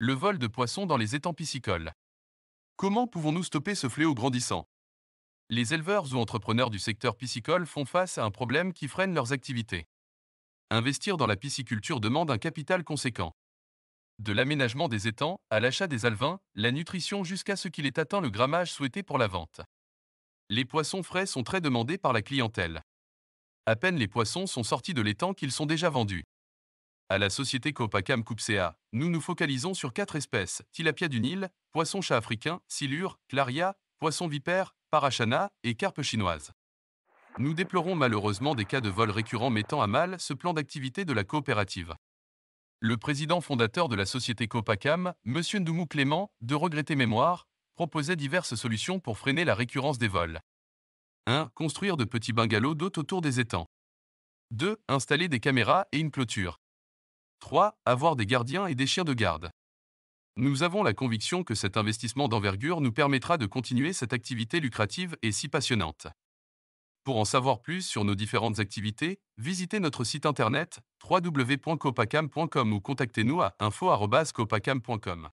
le vol de poissons dans les étangs piscicoles. Comment pouvons-nous stopper ce fléau grandissant Les éleveurs ou entrepreneurs du secteur piscicole font face à un problème qui freine leurs activités. Investir dans la pisciculture demande un capital conséquent. De l'aménagement des étangs à l'achat des alevins, la nutrition jusqu'à ce qu'il ait atteint le grammage souhaité pour la vente. Les poissons frais sont très demandés par la clientèle. À peine les poissons sont sortis de l'étang qu'ils sont déjà vendus à la société Copacam Cupsea. Nous nous focalisons sur quatre espèces tilapia du Nil, poisson chat africain, silure, claria, poisson vipère, parachana et carpe chinoise. Nous déplorons malheureusement des cas de vol récurrents mettant à mal ce plan d'activité de la coopérative. Le président fondateur de la société Copacam, M. Ndoumou Clément, de regretter mémoire, proposait diverses solutions pour freiner la récurrence des vols. 1. Construire de petits bungalows d'hôtes autour des étangs. 2. Installer des caméras et une clôture. 3. Avoir des gardiens et des chiens de garde. Nous avons la conviction que cet investissement d'envergure nous permettra de continuer cette activité lucrative et si passionnante. Pour en savoir plus sur nos différentes activités, visitez notre site internet www.copacam.com ou contactez-nous à info.copacam.com.